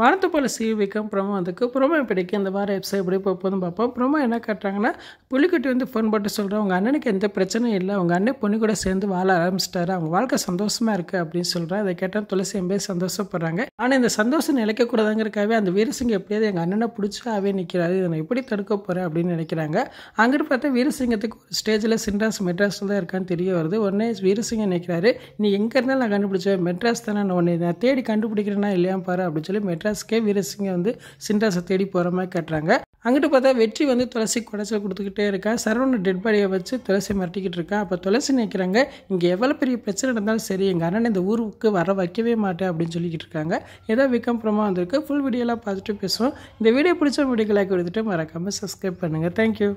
வாரத்து போல் சிவிக்கும் promo வந்துக்கு promo பிடிக்கு இந்த வார எபிசோட் எப்படி போகுதுன்னு பார்ப்போம் ப்ரோமோ என்ன காட்டுறாங்கன்னா புள்ளிக்கட்டி வந்து ஃபோன் போட்டு சொல்கிறேன் உங்கள் அண்ணனுக்கு எந்த பிரச்சனையும் இல்லை உங்கள் அண்ணன் பொண்ணு கூட சேர்ந்து வாழ ஆரம்பிச்சிட்டாரு அவங்க வாழ்க்கை சந்தோஷமாக இருக்குது அப்படின்னு சொல்கிறேன் அதை கேட்டால் துளசி எம்பே சந்தோஷப்படுறாங்க ஆனால் இந்த சந்தோஷம் நிலைக்கக்கூடாதுங்கிறக்காகவே அந்த வீரசிங்க எப்படியாவது எங்கள் அண்ணனை பிடிச்சாவே நிற்கிறாரு இதை எப்படி தடுக்க போகிறேன் அப்படின்னு நினைக்கிறாங்க அங்கிட்டு பார்த்தா வீரசிங்கத்துக்கு ஒரு ஸ்டேஜில் சின்ராஸ் மெட்ராஸ் தான் இருக்கான்னு தெரிய வருது உடனே வீரசிங்க நினைக்கிறாரு நீ எங்கே இருந்தாலும் நான் கண்டுபிடிச்சேன் மெட்ராஸ் தானே நான் உன்னை நான் தேடி கண்டுபிடிக்கிறேன்னா இல்லையா பாரு அப்படின்னு சொல்லி மெட்ராஸ் கே வீரசிங்க வந்து சின்ராஸை தேடி போகிற மாதிரி கட்டுறாங்க அங்கிட்டு பார்த்தா வெற்றி வந்து துளசி குடைச்சல் கொடுத்துக்கிட்டே இருக்கா சரவண டெட் பாடியை வச்சு துளசி மிரட்டிக்கிட்டு இருக்கா அப்போ துளசி நிற்கிறாங்க இங்கே எவ்வளோ பெரிய பிரச்சனை இருந்தாலும் சரி எங்கள் அண்ணன் இந்த ஊருக்கு வர வைக்கவே மாட்டேன் அப்படின்னு சொல்லிக்கிட்டு இருக்காங்க ஏதோ விகம்பரமாக வந்திருக்கு ஃபுல் வீடியோலாம் பார்த்துட்டு பேசுவோம் இந்த வீடியோ பிடிச்ச வீடியோக்கு லைக் கொடுத்துட்டு மறக்காமல் சப்ஸ்கிரைப் பண்ணுங்கள் தேங்க்யூ